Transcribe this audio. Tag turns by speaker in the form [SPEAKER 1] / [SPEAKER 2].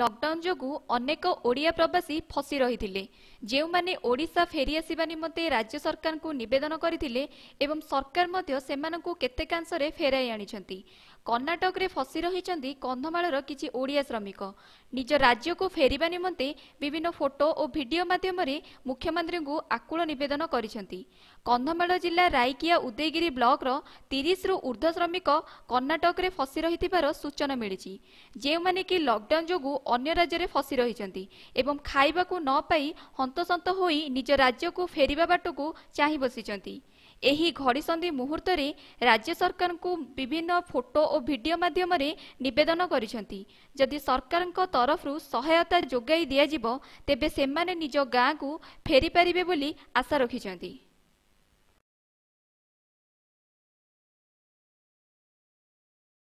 [SPEAKER 1] lockdown ଯୋଗୁଁ ଅନେକ ଓଡ଼ିଆ ପ୍ରବାସୀ ଫସି ରହିଥିଲେ ଯେଉଁମାନେ ଓଡ଼ିଶା ଫେରିଆସିବା ନିମନ୍ତେ ରାଜ୍ୟ ସରକାରଙ୍କୁ ନିବେଦନ କରିଥିଲେ ଏବଂ ସରକାର ମଧ୍ୟ ସେମାନଙ୍କୁ କେତେକାଂଶରେ ଫେରାଇ ଆଣିଛନ୍ତି କର୍ଣ୍ଣାଟକରେ ଫସି ରହିଛନ୍ତି କନ୍ଧମାଳର କିଛି ଓଡ଼ିଆ ଶ୍ରମିକ ନିଜ ରାଜ୍ୟକୁ ଫେରିବା ନିମନ୍ତେ ବିଭିନ୍ନ ଫଟୋ ଓ ଭିଡ଼ିଓ ମାଧ୍ୟମରେ ମୁଖ୍ୟମନ୍ତ୍ରୀଙ୍କୁ ଆକୁଳ ନିବେଦନ କରିଛନ୍ତି କନ୍ଧମାଳ ଜିଲ୍ଲା ରାଇକିଆ ଉଦୟଗିରି ବ୍ଲକର ତିରିଶରୁ ଉର୍ଦ୍ଧ୍ୱ ଶ୍ରମିକ କର୍ଣ୍ଣାଟକରେ ଫସି ରହିଥିବାର ସୂଚନା ମିଳିଛି ଯେଉଁମାନେ କି ଲକଡାଉନ୍ ଯୋଗୁଁ ଅନ୍ୟ ରାଜ୍ୟରେ ଫସି ରହିଛନ୍ତି ଏବଂ ଖାଇବାକୁ ନ ପାଇ ହନ୍ତସନ୍ତ ହୋଇ ନିଜ ରାଜ୍ୟକୁ ଫେରିବା ବାଟକୁ ଚାହିଁ ବସିଛନ୍ତି ଏହି ଘଡ଼ିସନ୍ଧି ମୁହୂର୍ତ୍ତରେ ରାଜ୍ୟ ସରକାରଙ୍କୁ ବିଭିନ୍ନ ଫଟୋ ଓ ଭିଡ଼ିଓ ମାଧ୍ୟମରେ ନିବେଦନ କରିଛନ୍ତି ଯଦି ସରକାରଙ୍କ ତରଫରୁ ସହାୟତା ଯୋଗାଇ ଦିଆଯିବ ତେବେ ସେମାନେ ନିଜ ଗାଁକୁ ଫେରିପାରିବେ ବୋଲି
[SPEAKER 2] ଆଶା ରଖିଛନ୍ତି